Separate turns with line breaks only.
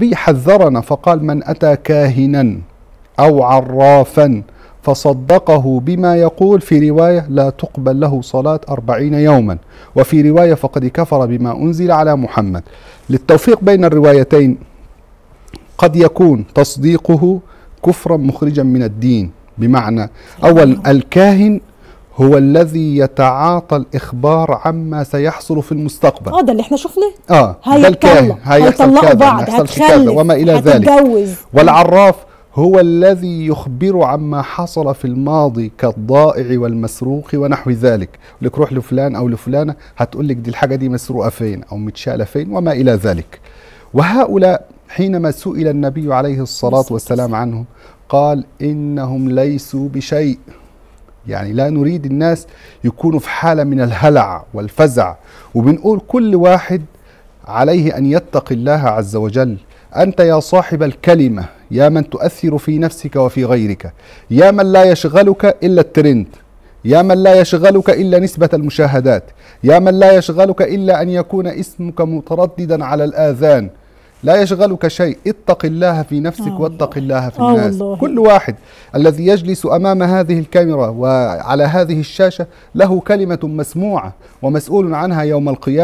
النبي حذرنا فقال من أتى كاهنا أو عرافا فصدقه بما يقول في رواية لا تقبل له صلاة أربعين يوما وفي رواية فقد كفر بما أنزل على محمد للتوفيق بين الروايتين قد يكون تصديقه كفرا مخرجا من الدين بمعنى أول نعم. الكاهن هو الذي يتعاطى الاخبار عما سيحصل في المستقبل اه
ده اللي احنا شفناه
اه هيتكلم هيحصل كذا بعض هتخلف وما الى ذلك والعراف هو الذي يخبر عما حصل في الماضي كالضائع والمسروق ونحو ذلك لك روح لفلان او لفلانه هتقول لك دي الحاجه دي مسروقه فين او متشاله فين وما الى ذلك وهؤلاء حينما سئل النبي عليه الصلاه والسلام عنهم قال انهم ليسوا بشيء يعني لا نريد الناس يكونوا في حالة من الهلع والفزع وبنقول كل واحد عليه أن يتقي الله عز وجل أنت يا صاحب الكلمة يا من تؤثر في نفسك وفي غيرك يا من لا يشغلك إلا الترند يا من لا يشغلك إلا نسبة المشاهدات يا من لا يشغلك إلا أن يكون اسمك مترددا على الآذان لا يشغلك شيء اتق الله في نفسك آه. واتق الله في آه، الناس آه كل واحد الذي يجلس أمام هذه الكاميرا وعلى هذه الشاشة له كلمة مسموعة ومسؤول عنها يوم القيامة